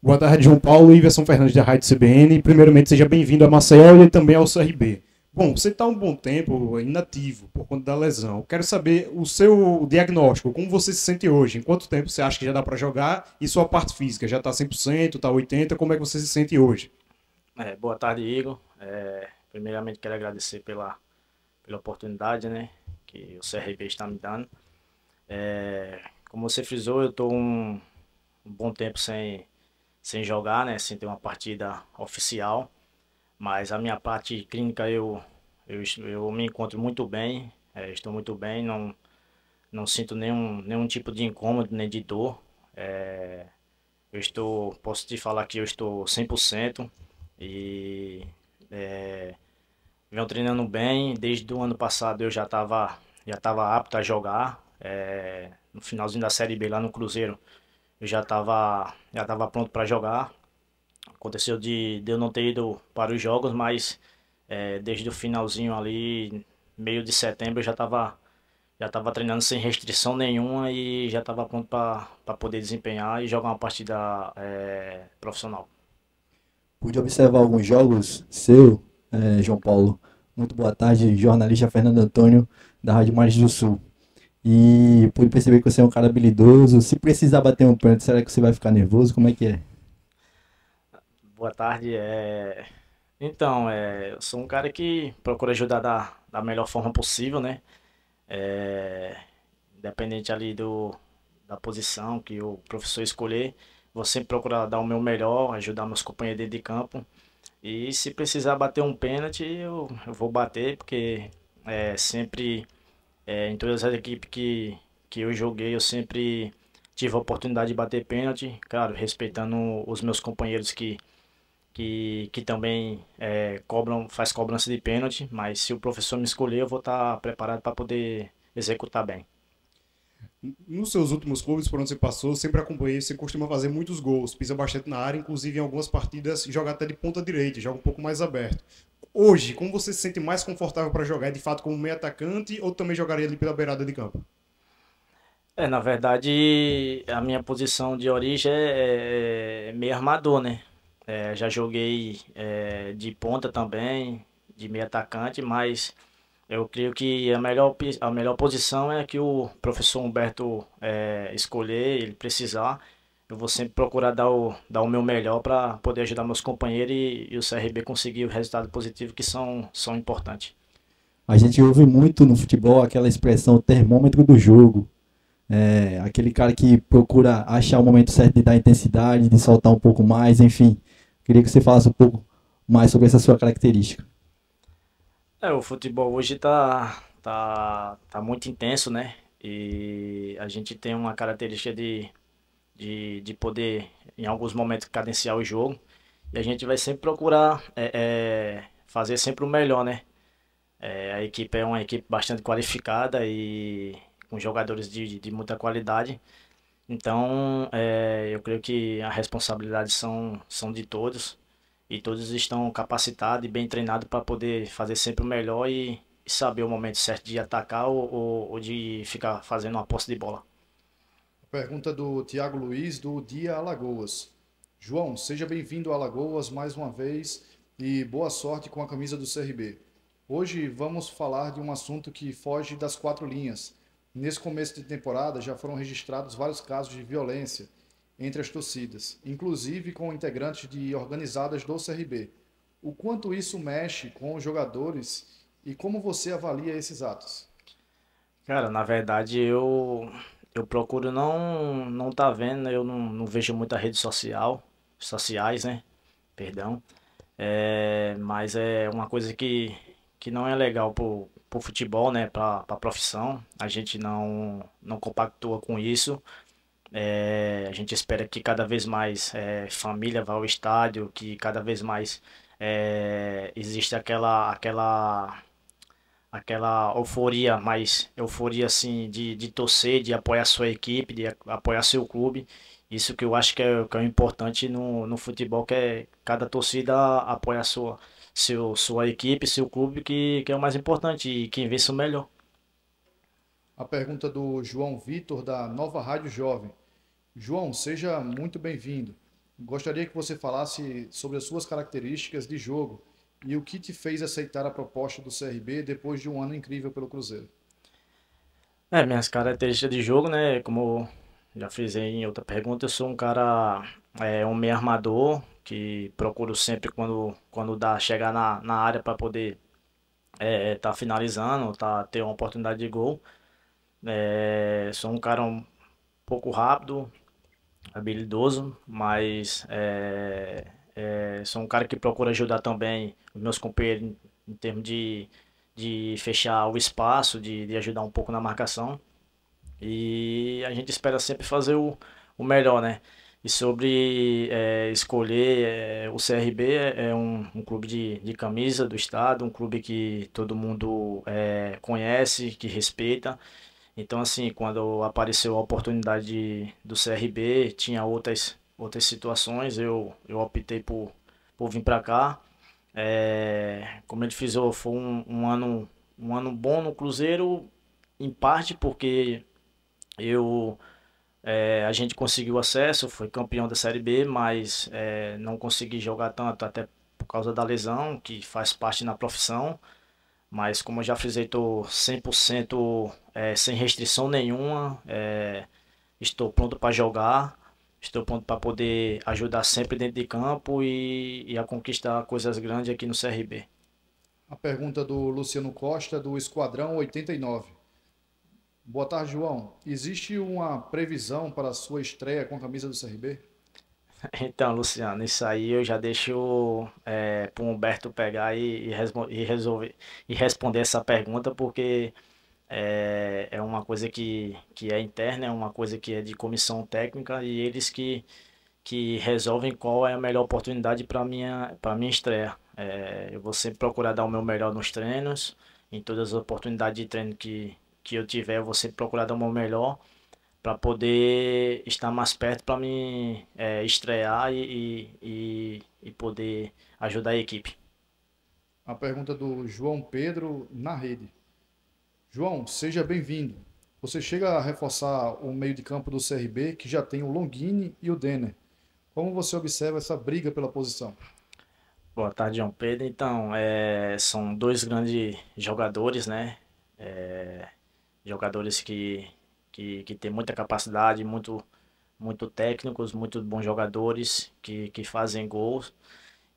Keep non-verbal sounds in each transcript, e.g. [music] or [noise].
Boa tarde, João Paulo e Iverson Fernandes da Rádio CBN. Primeiramente, seja bem-vindo a Maceió e também ao CRB. Bom, você está um bom tempo inativo por conta da lesão. Quero saber o seu diagnóstico, como você se sente hoje? Em quanto tempo você acha que já dá para jogar? E sua parte física, já está 100%, está 80%? Como é que você se sente hoje? É, boa tarde, Igor. É, primeiramente, quero agradecer pela, pela oportunidade né, que o CRB está me dando. É, como você frisou, eu estou um, um bom tempo sem sem jogar, né? Sem ter uma partida oficial. Mas a minha parte clínica eu, eu, eu me encontro muito bem, é, estou muito bem, não, não sinto nenhum, nenhum tipo de incômodo nem de dor. É, eu estou, posso te falar que eu estou 100% e é, venho treinando bem. Desde o ano passado eu já estava já tava apto a jogar. É, no finalzinho da Série B lá no Cruzeiro, eu já estava já tava pronto para jogar. Aconteceu de, de, eu não ter ido para os jogos, mas é, desde o finalzinho ali, meio de setembro, eu já estava já tava treinando sem restrição nenhuma e já estava pronto para poder desempenhar e jogar uma partida é, profissional. Pude observar alguns jogos seu, é, João Paulo. Muito boa tarde, jornalista Fernando Antônio, da Rádio Mares do Sul. E pude perceber que você é um cara habilidoso. Se precisar bater um pênalti, será que você vai ficar nervoso? Como é que é? Boa tarde. É... Então, é... eu sou um cara que procura ajudar da, da melhor forma possível, né? É... Independente ali do... da posição que o professor escolher, vou sempre procurar dar o meu melhor, ajudar meus companheiros dentro de campo. E se precisar bater um pênalti, eu, eu vou bater, porque é sempre é, em todas as equipes que, que eu joguei, eu sempre tive a oportunidade de bater pênalti, claro, respeitando os meus companheiros que, que, que também é, cobram, faz cobrança de pênalti, mas se o professor me escolher, eu vou estar tá preparado para poder executar bem. Nos seus últimos clubes, por onde você passou, sempre acompanhei, você costuma fazer muitos gols, pisa bastante na área, inclusive em algumas partidas joga até de ponta direita, joga um pouco mais aberto. Hoje, como você se sente mais confortável para jogar, de fato, como meio atacante ou também jogaria ali pela beirada de campo? É, na verdade, a minha posição de origem é, é meio armador, né? É, já joguei é, de ponta também, de meio atacante, mas eu creio que a melhor, a melhor posição é a que o professor Humberto é, escolher, ele precisar. Eu vou sempre procurar dar o, dar o meu melhor para poder ajudar meus companheiros e, e, o CRB conseguir o resultado positivo que são, são importantes. A gente ouve muito no futebol aquela expressão termômetro do jogo. É, aquele cara que procura achar o momento certo de dar intensidade, de soltar um pouco mais, enfim. Queria que você falasse um pouco mais sobre essa sua característica. É, o futebol hoje tá, tá, tá muito intenso, né? E a gente tem uma característica de, de, de poder, em alguns momentos, cadenciar o jogo. E a gente vai sempre procurar é, é, fazer sempre o melhor, né? É, a equipe é uma equipe bastante qualificada e com jogadores de, de muita qualidade. Então, é, eu creio que a responsabilidade são, são de todos e todos estão capacitados e bem treinados para poder fazer sempre o melhor e, e saber o momento certo de atacar ou, ou, ou, de ficar fazendo uma posse de bola. Pergunta do Tiago Luiz, do Dia Alagoas. João, seja bem-vindo a Alagoas mais uma vez e boa sorte com a camisa do CRB. Hoje vamos falar de um assunto que foge das quatro linhas. Nesse começo de temporada já foram registrados vários casos de violência entre as torcidas, inclusive com integrantes de organizadas do CRB. O quanto isso mexe com os jogadores e como você avalia esses atos? Cara, na verdade eu eu procuro não não tá vendo, né? eu não, não vejo muita rede social, sociais, né? Perdão. É, mas é uma coisa que, que não é legal pro, pro futebol, né? Pra, pra profissão. A gente não, não compactua com isso. É, a gente espera que cada vez mais é, família vá ao estádio, que cada vez mais é, existe aquela aquela aquela euforia, mas euforia assim de, de torcer, de apoiar sua equipe, de apoiar seu clube. Isso que eu acho que é, que é importante no, no futebol, que é cada torcida apoia sua, seu, sua equipe, seu clube, que, que é o mais importante e quem vence o melhor. A pergunta do João Vitor, da Nova Rádio Jovem. João, seja muito bem-vindo. Gostaria que você falasse sobre as suas características de jogo e o que te fez aceitar a proposta do CRB depois de um ano incrível pelo Cruzeiro. É, minhas características de jogo, né? Como já fiz em outra pergunta, eu sou um cara, é, um meio armador, que procuro sempre quando, quando dá chegar na, na área para poder estar é, tá finalizando, tá, ter uma oportunidade de gol. É, sou um cara um pouco rápido, habilidoso, mas é, é, sou um cara que procura ajudar também os meus companheiros em termos de, de fechar o espaço, de, de ajudar um pouco na marcação. E a gente espera sempre fazer o, o melhor, né? E sobre é, escolher, é, o CRB é, é, um, um clube de, de camisa do Estado, um clube que todo mundo é, conhece, que respeita. Então, assim, quando apareceu a oportunidade de, do CRB, tinha outras, outras situações, eu, eu optei por, por vir para cá. É, como eu disse, foi um, um, ano, um ano bom no Cruzeiro, em parte porque eu é, a gente conseguiu acesso, foi campeão da Série B, mas é, não consegui jogar tanto, até por causa da lesão, que faz parte na profissão. Mas como eu já frisei, estou 100% é, sem restrição nenhuma. É, estou pronto para jogar. Estou pronto para poder ajudar sempre dentro de campo e, e a conquistar coisas grandes aqui no CRB. A pergunta do Luciano Costa, do Esquadrão 89. Boa tarde, João. Existe uma previsão para a sua estreia com a camisa do CRB? [laughs] Então, Luciano, isso aí eu já deixo é, eh, para o Humberto pegar e, e, e, resolver, e responder essa pergunta, porque é, é uma coisa que, que é interna, é uma coisa que é de comissão técnica e eles que, que resolvem qual é a melhor oportunidade para minha para minha estreia. É, eu vou sempre procurar dar o meu melhor nos treinos, em todas as oportunidades de treino que, que eu tiver, eu vou sempre procurar dar o meu melhor para poder estar mais perto para me é, estrear e, e, e poder ajudar a equipe. A pergunta do João Pedro na rede. João, seja bem-vindo. Você chega a reforçar o meio de campo do CRB, que já tem o Longini e o Denner. Como você observa essa briga pela posição? Boa tarde, João Pedro. Então, é, são dois grandes jogadores, né? É, jogadores que que, que tem muita capacidade, muito, muito técnicos, muito bons jogadores que, que fazem gols.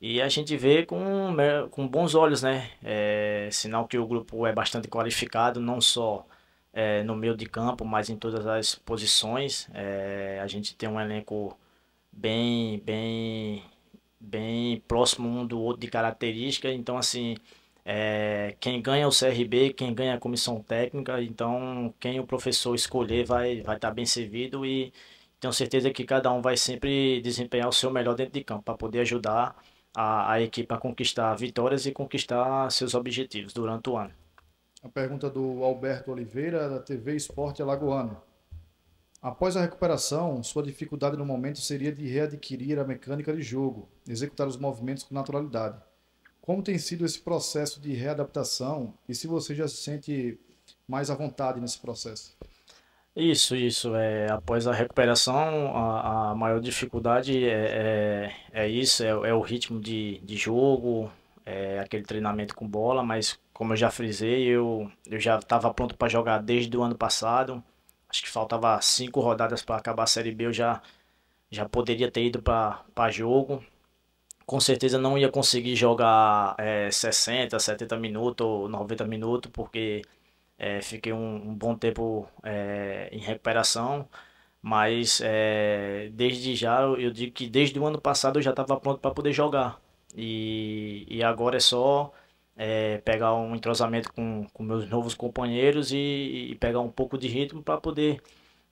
E a gente vê com, né, com bons olhos, né? É, sinal que o grupo é bastante qualificado, não só é, no meio de campo, mas em todas as posições. É, a gente tem um elenco bem, bem, bem próximo um do outro de características, Então, assim, é, quem ganha o CRB, quem ganha a comissão técnica, então quem o professor escolher vai estar vai tá bem servido e tenho certeza que cada um vai sempre desempenhar o seu melhor dentro de campo para poder ajudar a, a equipe a conquistar vitórias e conquistar seus objetivos durante o ano. A pergunta do Alberto Oliveira, da TV Esporte Alagoano. Após a recuperação, sua dificuldade no momento seria de readquirir a mecânica de jogo, executar os movimentos com naturalidade. Como tem sido esse processo de readaptação e se você já se sente mais à vontade nesse processo? Isso, isso. É, após a recuperação, a, a maior dificuldade é, é, é isso, é, é, o ritmo de, de jogo, é aquele treinamento com bola, mas como eu já frisei, eu, eu já estava pronto para jogar desde o ano passado. Acho que faltava cinco rodadas para acabar a Série B, eu já, já poderia ter ido para jogo com certeza não ia conseguir jogar é, 60, 70 minutos ou 90 minutos, porque é, fiquei um, um, bom tempo é, em recuperação. Mas é, desde já, eu digo que desde o ano passado eu já estava pronto para poder jogar. E, e agora é só é, pegar um entrosamento com, com meus novos companheiros e, e pegar um pouco de ritmo para poder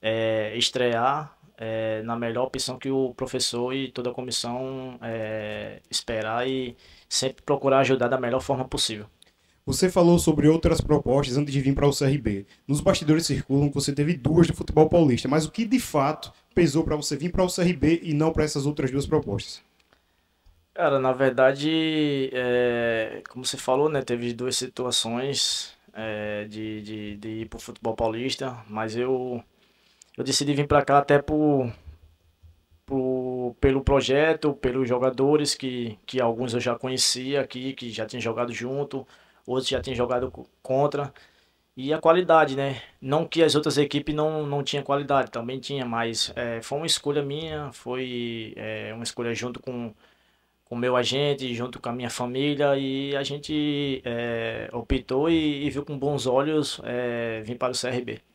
é, estrear é, na melhor opção que o professor e toda a comissão é, esperar e sempre procurar ajudar da melhor forma possível. Você falou sobre outras propostas antes de vir para o CRB. Nos bastidores circulam que você teve duas do futebol paulista, mas o que de fato pesou para você vir para o CRB e não para essas outras duas propostas? Cara, na verdade, é, como você falou, né, teve duas situações é, de, de, de ir para o futebol paulista, mas eu eu decidi vir para cá até por, por, pelo projeto, pelos jogadores que, que alguns eu já conhecia aqui, que já tinham jogado junto, outros já tinham jogado contra. E a qualidade, né? Não que as outras equipes não, não tinham qualidade, também tinha, mas é, foi uma escolha minha, foi é, uma escolha junto com o meu agente, junto com a minha família, e a gente é, optou e, e, viu com bons olhos é, vir para o CRB.